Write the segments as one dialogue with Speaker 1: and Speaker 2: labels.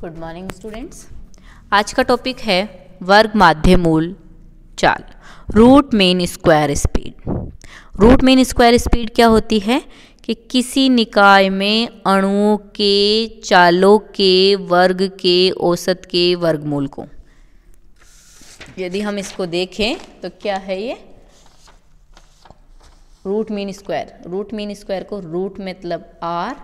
Speaker 1: good morning students आज का topic है वर्ग माध्य मूल चाल root mean square speed root mean square speed क्या होती है कि किसी निकाय में अणुओं के चालों के वर्ग के औसत के वर्गमूल को यदि हम इसको देखें तो क्या है ये root mean square root mean square को रूट मतलब आर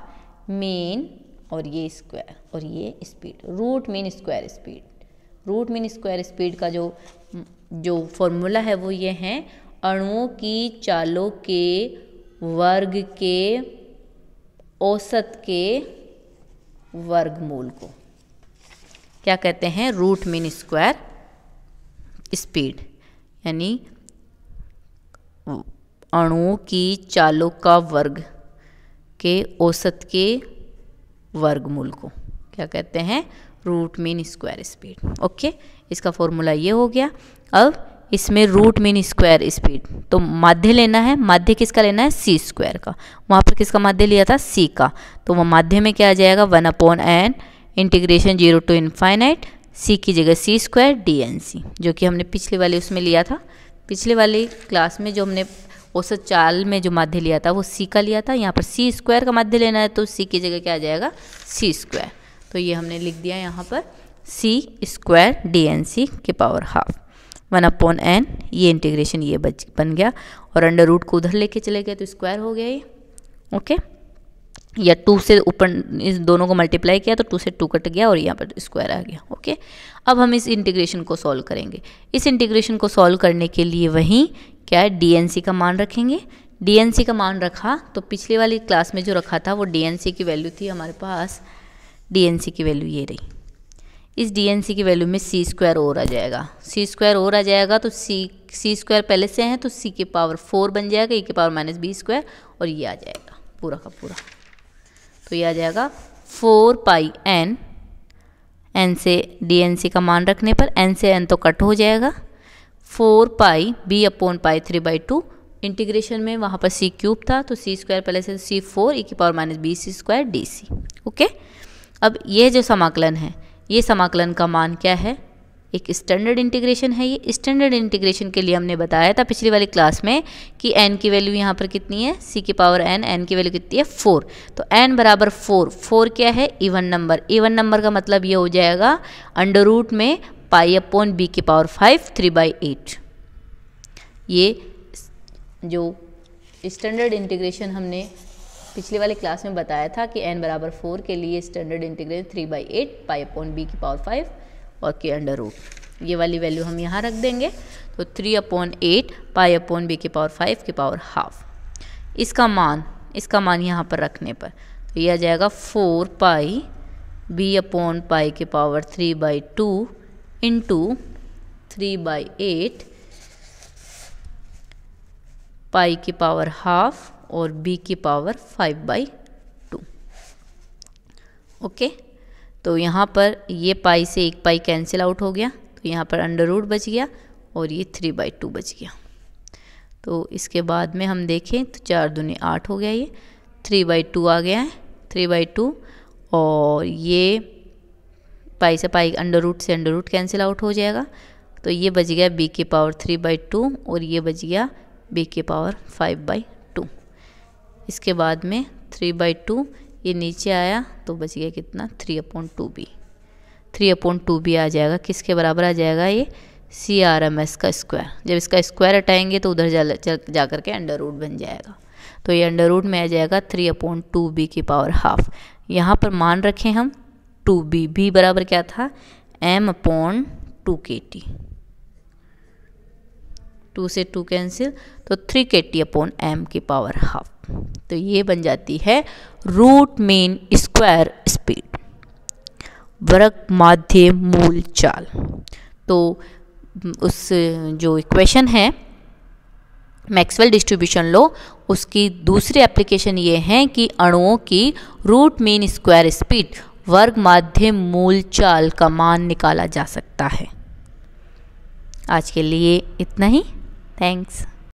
Speaker 1: मीन और ये स्क्वायर और ये speed root mean square speed root mean square speed का जो जो फॉर्मूला है वो ये है अणुओं की चालों के वर्ग के औसत के वर्गमूल को क्या कहते हैं रूट मीन स्क्वायर स्पीड यानी अणुओं की चालों का वर्ग के औसत के वर्गमूल को क्या कहते हैं root mean square speed okay इसका फॉर्मूला ये हो गया अब इसमें रूट मीन स्क्वायर स्पीड तो माध्य लेना है माध्य किसका लेना है सी स्क्वायर का वहाँ पर किसका माध्य लिया था सी का तो वह माध्य में क्या आ जाएगा one upon n integration zero to infinite c की जगह c square d n c जो कि हमने पिछले वाले उसमें लिया था पिछले वाली क्लास में जो हमने औसत चाल में जो माध्य लिया था वो सी का लिया था यहाँ पर सी स्क्वायर का माध्य लेना है तो सी की जगह क्या आ जाएगा सी स्क्वायर तो ये हमने लिख दिया यहाँ पर c square d n c के power half one upon n ये इंटीग्रेशन ये बच बन गया और अंडर रूट को उधर लेके चले गए तो स्क्वायर हो गया ये ओके या टू से ऊपर इस दोनों को मल्टीप्लाई किया तो टू से टू कट गया और यहाँ पर स्क्वायर आ गया ओके अब हम इस इंटीग्रेशन को सॉल्व करेंगे इस इंटीग्रेशन को सॉल्व करने के लिए वहीं क्या है डी का मान रखेंगे डी का मान रखा तो पिछले वाली क्लास में जो रखा था वो डी की वैल्यू थी हमारे पास डी की वैल्यू ये रही इस डी की वैल्यू में सी स्क्वायर और आ जाएगा सी स्क्वायर और आ जाएगा तो सी सी स्क्वायर पहले से है तो सी के पावर फोर बन जाएगा ई के पावर माइनस बी स्क्वायर और ये आ जाएगा पूरा का पूरा तो ये आ जाएगा फोर पाई एन एन से डी का मान रखने पर एन से एन तो कट हो जाएगा four pi b upon pi three by two integration में वहाँ पर सी क्यूब था तो सी स्क्वायर पहले से सी फोर ई की power minus b c square d c okay अब ये जो समाकलन है ये समाकलन का मान क्या है एक स्टैंडर्ड इंटीग्रेशन है ये स्टैंडर्ड इंटीग्रेशन के लिए हमने बताया था पिछली वाली क्लास में कि एन की वैल्यू यहाँ पर कितनी है सी की पावर एन एन की वैल्यू कितनी है फोर तो एन बराबर फोर फोर क्या है इवन नंबर इवन नंबर का मतलब ये हो जाएगा अंडर रूट में पाई अपॉन बी के power five three by eight ये जो स्टैंडर्ड इंटीग्रेशन हमने पिछले वाले क्लास में बताया था कि एन बराबर फोर के लिए standard integration three by eight pi upon b की पावर फाइव और के अंडर रूट ये वाली वैल्यू हम यहाँ रख देंगे तो three upon eight pi upon b के पावर फाइव के पावर हाफ इसका मान इसका मान यहाँ पर रखने पर तो यह आ जाएगा four pi b upon pi के power three by two into three by eight pi की पावर हाफ और बी की power five by two okay तो यहाँ पर ये पाई से एक पाई कैंसिल आउट हो गया तो यहाँ पर अंडर रूट बच गया और ये थ्री बाई टू बच गया तो इसके बाद में हम देखें तो चार दुनी आठ हो गया ये थ्री बाई टू आ गया है थ्री बाई टू और ये पाई से पाई अंडर रूट से अंडर रूट कैंसिल आउट हो जाएगा तो ये बच गया बी के पावर थ्री बाई टू और ये बच गया बी के पावर फाइव बाई टू इसके बाद में थ्री बाई टू ये नीचे आया तो बच गया कितना three upon two b three upon two b आ जाएगा किसके बराबर आ जाएगा ये सी आर एम एस का स्क्वायर जब इसका स्क्वायर हटाएंगे तो उधर जा, जा, जा कर के अंडर रूट बन जाएगा तो ये अंडर रूट में आ जाएगा थ्री अपॉन टू बी की पावर हाफ यहाँ पर मान रखें हम टू बी बी बराबर क्या था m upon two k T two से टू कैंसिल तो three k T upon m की पावर हाफ तो ये बन जाती है रूट मीन स्क्वायर स्पीड वर्क माध्य मूल चाल तो उस जो इक्वेशन है मैक्सवेल डिस्ट्रीब्यूशन लो उसकी दूसरी एप्लीकेशन ये है कि अणुओं की रूट मीन स्क्वायर स्पीड वर्ग माध्यम चाल का मान निकाला जा सकता है आज के लिए इतना ही थैंक्स